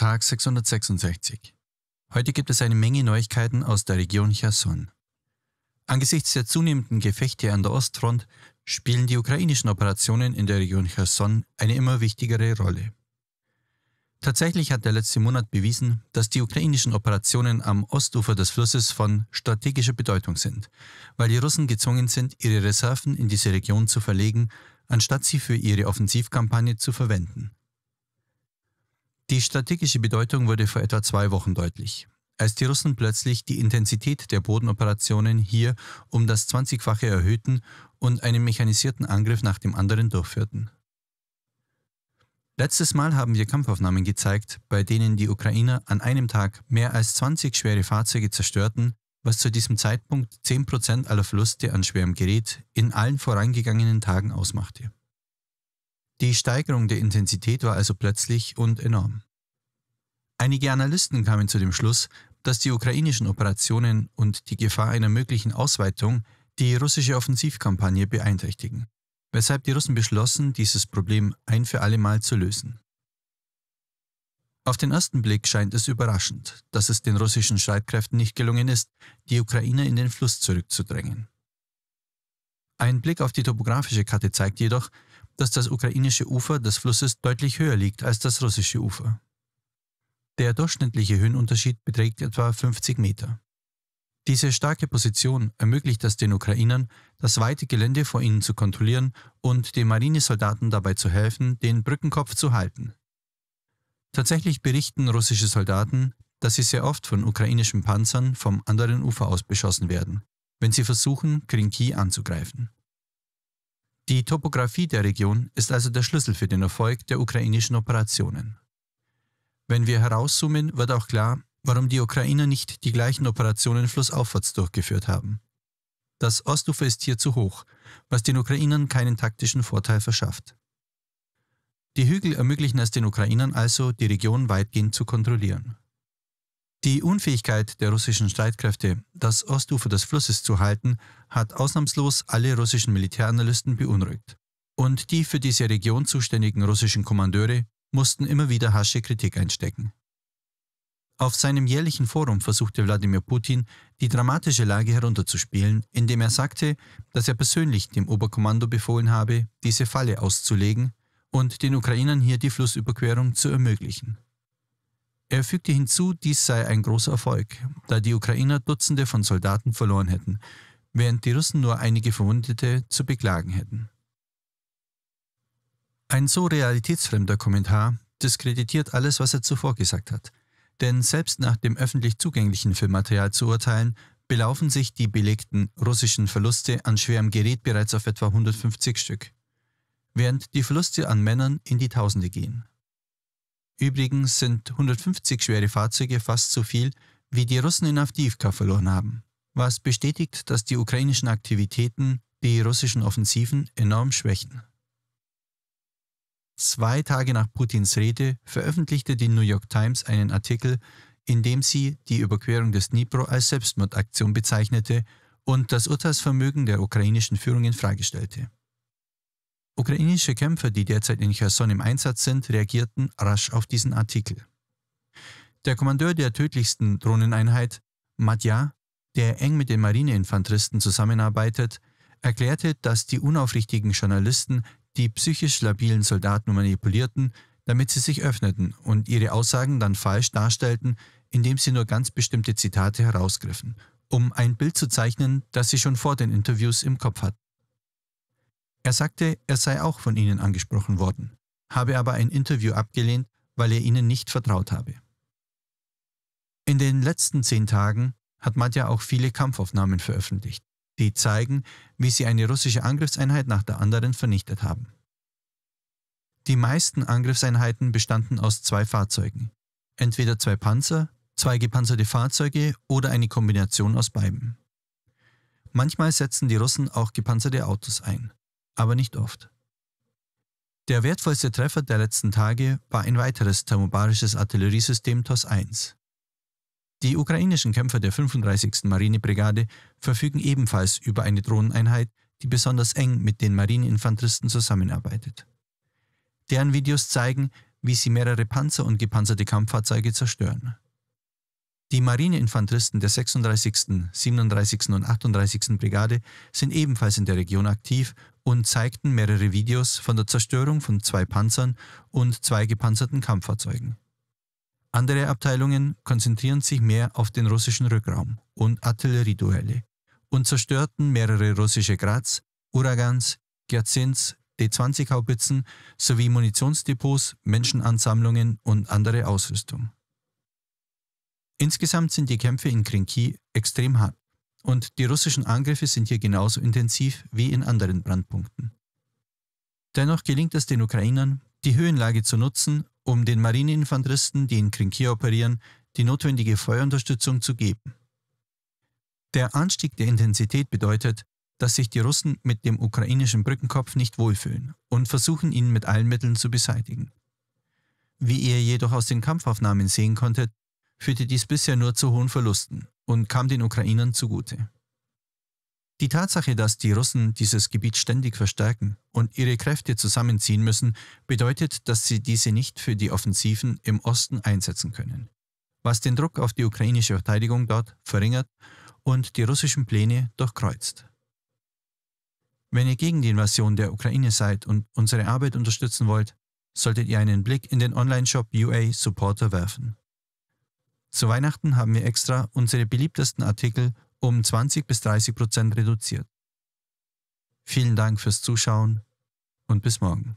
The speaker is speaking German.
Tag 666. Heute gibt es eine Menge Neuigkeiten aus der Region Cherson. Angesichts der zunehmenden Gefechte an der Ostfront spielen die ukrainischen Operationen in der Region Cherson eine immer wichtigere Rolle. Tatsächlich hat der letzte Monat bewiesen, dass die ukrainischen Operationen am Ostufer des Flusses von strategischer Bedeutung sind, weil die Russen gezwungen sind, ihre Reserven in diese Region zu verlegen, anstatt sie für ihre Offensivkampagne zu verwenden. Die strategische Bedeutung wurde vor etwa zwei Wochen deutlich, als die Russen plötzlich die Intensität der Bodenoperationen hier um das 20-fache erhöhten und einen mechanisierten Angriff nach dem anderen durchführten. Letztes Mal haben wir Kampfaufnahmen gezeigt, bei denen die Ukrainer an einem Tag mehr als 20 schwere Fahrzeuge zerstörten, was zu diesem Zeitpunkt 10% aller Verluste an schwerem Gerät in allen vorangegangenen Tagen ausmachte. Die Steigerung der Intensität war also plötzlich und enorm. Einige Analysten kamen zu dem Schluss, dass die ukrainischen Operationen und die Gefahr einer möglichen Ausweitung die russische Offensivkampagne beeinträchtigen, weshalb die Russen beschlossen, dieses Problem ein für alle Mal zu lösen. Auf den ersten Blick scheint es überraschend, dass es den russischen Streitkräften nicht gelungen ist, die Ukrainer in den Fluss zurückzudrängen. Ein Blick auf die topografische Karte zeigt jedoch, dass das ukrainische Ufer des Flusses deutlich höher liegt als das russische Ufer. Der durchschnittliche Höhenunterschied beträgt etwa 50 Meter. Diese starke Position ermöglicht es den Ukrainern, das weite Gelände vor ihnen zu kontrollieren und den Marinesoldaten dabei zu helfen, den Brückenkopf zu halten. Tatsächlich berichten russische Soldaten, dass sie sehr oft von ukrainischen Panzern vom anderen Ufer aus beschossen werden, wenn sie versuchen, Krinki anzugreifen. Die Topografie der Region ist also der Schlüssel für den Erfolg der ukrainischen Operationen. Wenn wir herauszoomen, wird auch klar, warum die Ukrainer nicht die gleichen Operationen flussaufwärts durchgeführt haben. Das Ostufer ist hier zu hoch, was den Ukrainern keinen taktischen Vorteil verschafft. Die Hügel ermöglichen es den Ukrainern also, die Region weitgehend zu kontrollieren. Die Unfähigkeit der russischen Streitkräfte, das Ostufer des Flusses zu halten, hat ausnahmslos alle russischen Militäranalysten beunruhigt. Und die für diese Region zuständigen russischen Kommandeure mussten immer wieder hasche Kritik einstecken. Auf seinem jährlichen Forum versuchte Wladimir Putin, die dramatische Lage herunterzuspielen, indem er sagte, dass er persönlich dem Oberkommando befohlen habe, diese Falle auszulegen und den Ukrainern hier die Flussüberquerung zu ermöglichen. Er fügte hinzu, dies sei ein großer Erfolg, da die Ukrainer Dutzende von Soldaten verloren hätten, während die Russen nur einige Verwundete zu beklagen hätten. Ein so realitätsfremder Kommentar diskreditiert alles, was er zuvor gesagt hat. Denn selbst nach dem öffentlich zugänglichen Filmmaterial zu urteilen, belaufen sich die belegten russischen Verluste an schwerem Gerät bereits auf etwa 150 Stück, während die Verluste an Männern in die Tausende gehen. Übrigens sind 150 schwere Fahrzeuge fast so viel, wie die Russen in Avdiivka verloren haben, was bestätigt, dass die ukrainischen Aktivitäten die russischen Offensiven enorm schwächen. Zwei Tage nach Putins Rede veröffentlichte die New York Times einen Artikel, in dem sie die Überquerung des Dnipro als Selbstmordaktion bezeichnete und das Urteilsvermögen der ukrainischen Führung infrage stellte. Ukrainische Kämpfer, die derzeit in Cherson im Einsatz sind, reagierten rasch auf diesen Artikel. Der Kommandeur der tödlichsten Drohneneinheit, Madja, der eng mit den Marineinfanteristen zusammenarbeitet, erklärte, dass die unaufrichtigen Journalisten die psychisch labilen Soldaten manipulierten, damit sie sich öffneten und ihre Aussagen dann falsch darstellten, indem sie nur ganz bestimmte Zitate herausgriffen, um ein Bild zu zeichnen, das sie schon vor den Interviews im Kopf hatten. Er sagte, er sei auch von ihnen angesprochen worden, habe aber ein Interview abgelehnt, weil er ihnen nicht vertraut habe. In den letzten zehn Tagen hat Madja auch viele Kampfaufnahmen veröffentlicht, die zeigen, wie sie eine russische Angriffseinheit nach der anderen vernichtet haben. Die meisten Angriffseinheiten bestanden aus zwei Fahrzeugen, entweder zwei Panzer, zwei gepanzerte Fahrzeuge oder eine Kombination aus beiden. Manchmal setzen die Russen auch gepanzerte Autos ein aber nicht oft. Der wertvollste Treffer der letzten Tage war ein weiteres thermobarisches Artilleriesystem TOS 1. Die ukrainischen Kämpfer der 35. Marinebrigade verfügen ebenfalls über eine Drohneneinheit, die besonders eng mit den Marineinfanteristen zusammenarbeitet. Deren Videos zeigen, wie sie mehrere Panzer und gepanzerte Kampffahrzeuge zerstören. Die Marineinfanteristen der 36., 37. und 38. Brigade sind ebenfalls in der Region aktiv und zeigten mehrere Videos von der Zerstörung von zwei Panzern und zwei gepanzerten Kampffahrzeugen. Andere Abteilungen konzentrieren sich mehr auf den russischen Rückraum und Artillerieduelle und zerstörten mehrere russische Graz, Uragans, Gazins, D-20-Haubitzen sowie Munitionsdepots, Menschenansammlungen und andere Ausrüstung. Insgesamt sind die Kämpfe in Krinki extrem hart und die russischen Angriffe sind hier genauso intensiv wie in anderen Brandpunkten. Dennoch gelingt es den Ukrainern, die Höhenlage zu nutzen, um den Marineinfanteristen, die in Krinki operieren, die notwendige Feuerunterstützung zu geben. Der Anstieg der Intensität bedeutet, dass sich die Russen mit dem ukrainischen Brückenkopf nicht wohlfühlen und versuchen, ihn mit allen Mitteln zu beseitigen. Wie ihr jedoch aus den Kampfaufnahmen sehen konntet, führte dies bisher nur zu hohen Verlusten und kam den Ukrainern zugute. Die Tatsache, dass die Russen dieses Gebiet ständig verstärken und ihre Kräfte zusammenziehen müssen, bedeutet, dass sie diese nicht für die Offensiven im Osten einsetzen können, was den Druck auf die ukrainische Verteidigung dort verringert und die russischen Pläne durchkreuzt. Wenn ihr gegen die Invasion der Ukraine seid und unsere Arbeit unterstützen wollt, solltet ihr einen Blick in den Online-Shop UA Supporter werfen. Zu Weihnachten haben wir extra unsere beliebtesten Artikel um 20 bis 30 Prozent reduziert. Vielen Dank fürs Zuschauen und bis morgen.